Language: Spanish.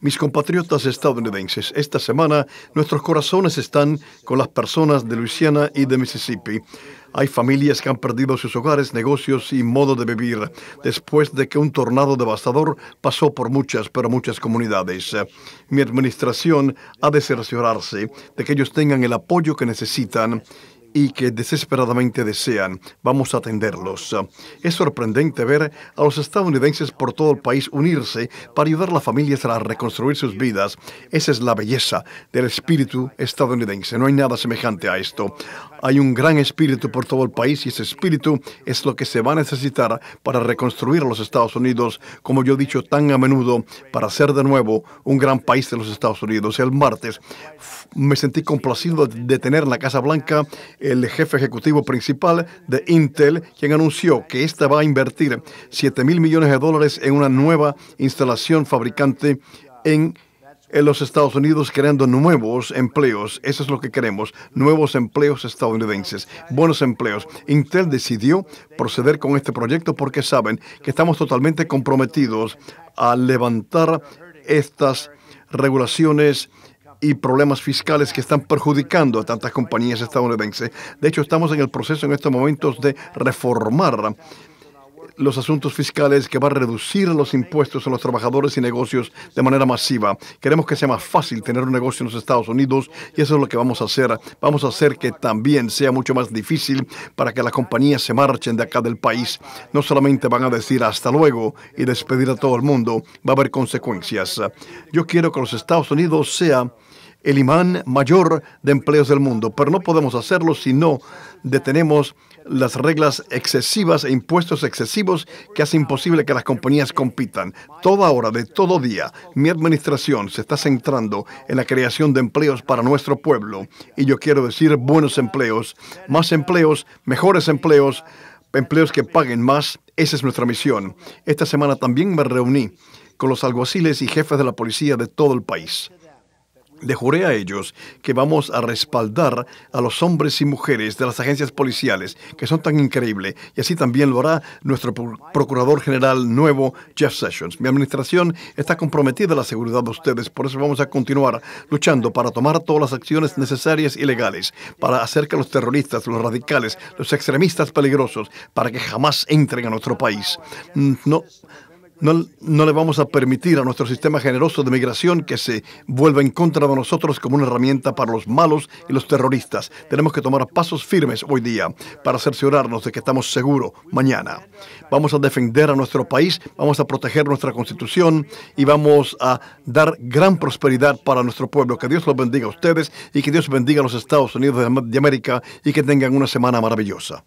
Mis compatriotas estadounidenses, esta semana nuestros corazones están con las personas de Luisiana y de Mississippi. Hay familias que han perdido sus hogares, negocios y modo de vivir después de que un tornado devastador pasó por muchas, pero muchas comunidades. Mi administración ha de cerciorarse de que ellos tengan el apoyo que necesitan y que desesperadamente desean. Vamos a atenderlos. Es sorprendente ver a los estadounidenses por todo el país unirse para ayudar a las familias a reconstruir sus vidas. Esa es la belleza del espíritu estadounidense. No hay nada semejante a esto. Hay un gran espíritu por todo el país y ese espíritu es lo que se va a necesitar para reconstruir a los Estados Unidos, como yo he dicho tan a menudo, para ser de nuevo un gran país de los Estados Unidos. El martes me sentí complacido de tener en la Casa Blanca el jefe ejecutivo principal de Intel, quien anunció que ésta va a invertir 7 mil millones de dólares en una nueva instalación fabricante en en los Estados Unidos creando nuevos empleos. Eso es lo que queremos, nuevos empleos estadounidenses, buenos empleos. Intel decidió proceder con este proyecto porque saben que estamos totalmente comprometidos a levantar estas regulaciones y problemas fiscales que están perjudicando a tantas compañías estadounidenses. De hecho, estamos en el proceso en estos momentos de reformar los asuntos fiscales, que va a reducir los impuestos a los trabajadores y negocios de manera masiva. Queremos que sea más fácil tener un negocio en los Estados Unidos y eso es lo que vamos a hacer. Vamos a hacer que también sea mucho más difícil para que las compañías se marchen de acá del país. No solamente van a decir hasta luego y despedir a todo el mundo, va a haber consecuencias. Yo quiero que los Estados Unidos sea el imán mayor de empleos del mundo, pero no podemos hacerlo si no detenemos las reglas excesivas e impuestos excesivos que hace imposible que las compañías compitan. Toda hora de todo día, mi administración se está centrando en la creación de empleos para nuestro pueblo. Y yo quiero decir buenos empleos, más empleos, mejores empleos, empleos que paguen más. Esa es nuestra misión. Esta semana también me reuní con los alguaciles y jefes de la policía de todo el país. Le juré a ellos que vamos a respaldar a los hombres y mujeres de las agencias policiales, que son tan increíbles, y así también lo hará nuestro Procurador General nuevo, Jeff Sessions. Mi administración está comprometida a la seguridad de ustedes, por eso vamos a continuar luchando para tomar todas las acciones necesarias y legales, para hacer que los terroristas, los radicales, los extremistas peligrosos, para que jamás entren a nuestro país. Mm, no, no, le vamos a permitir a nuestro sistema generoso de migración que se vuelva en contra de nosotros como una herramienta para los malos y los terroristas. Tenemos que tomar pasos firmes hoy día para cerciorarnos de que estamos seguros mañana. Vamos a defender a nuestro país, vamos a proteger nuestra constitución y vamos a dar gran prosperidad para nuestro pueblo. Que Dios los bendiga a ustedes y que Dios bendiga a los Estados Unidos de América y que tengan una semana maravillosa.